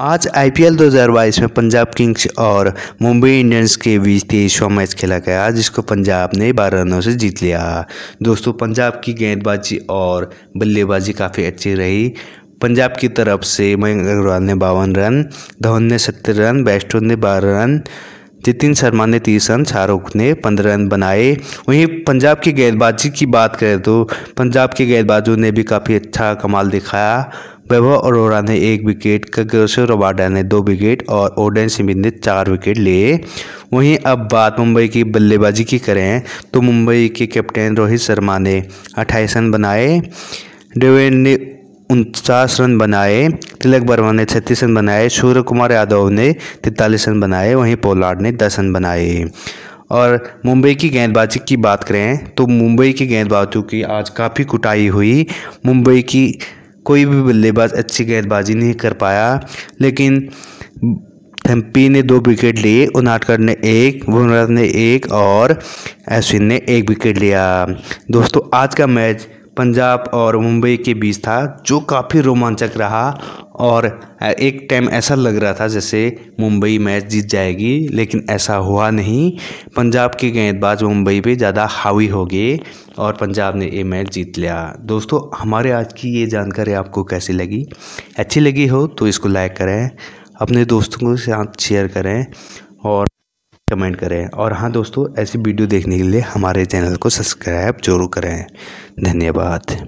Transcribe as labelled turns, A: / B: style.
A: आज आईपीएल 2022 में पंजाब किंग्स और मुंबई इंडियंस के बीच तेईसवा मैच खेला गया जिसको पंजाब ने बारह रनों से जीत लिया दोस्तों पंजाब की गेंदबाजी और बल्लेबाजी काफ़ी अच्छी रही पंजाब की तरफ से मयंक अग्रवाल ने बावन रन धवन ने सत्तर रन बैस्टो ने बारह रन जितिन शर्मा ने तीस रन शाहरुख ने पंद्रह रन बनाए वहीं पंजाब की गेंदबाजी की बात करें तो पंजाब के गेंदबाजों ने भी काफ़ी अच्छा कमाल दिखाया वैभव अरोरा ने एक विकेट कगोसो रबाडा ने दो विकेट और ओडेन सिमिथ ने चार विकेट लिए वहीं अब बात मुंबई की बल्लेबाजी की करें तो मुंबई के कैप्टन रोहित शर्मा ने अट्ठाईस रन बनाए डेवेन ने उनचास रन बनाए तिलक वर्मा ने छत्तीस रन बनाए सूर्य कुमार यादव ने तैंतालीस रन बनाए वहीं पोलार्ड ने दस रन बनाए और मुंबई की गेंदबाजी की बात करें तो मुंबई की गेंदबाजों की आज काफ़ी कुटाई हुई मुंबई की कोई भी बल्लेबाज अच्छी गेंदबाजी नहीं कर पाया लेकिन थम्पी ने दो विकेट लिए उनाटकर ने एक भुवनराज ने एक और अश्विन ने एक विकेट लिया दोस्तों आज का मैच पंजाब और मुंबई के बीच था जो काफ़ी रोमांचक रहा और एक टाइम ऐसा लग रहा था जैसे मुंबई मैच जीत जाएगी लेकिन ऐसा हुआ नहीं पंजाब के गेंदबाज मुंबई पे ज़्यादा हावी हो गए और पंजाब ने ये मैच जीत लिया दोस्तों हमारे आज की ये जानकारी आपको कैसी लगी अच्छी लगी हो तो इसको लाइक करें अपने दोस्तों के साथ शेयर करें और कमेंट करें और हाँ दोस्तों ऐसी वीडियो देखने के लिए हमारे चैनल को सब्सक्राइब जरूर करें धन्यवाद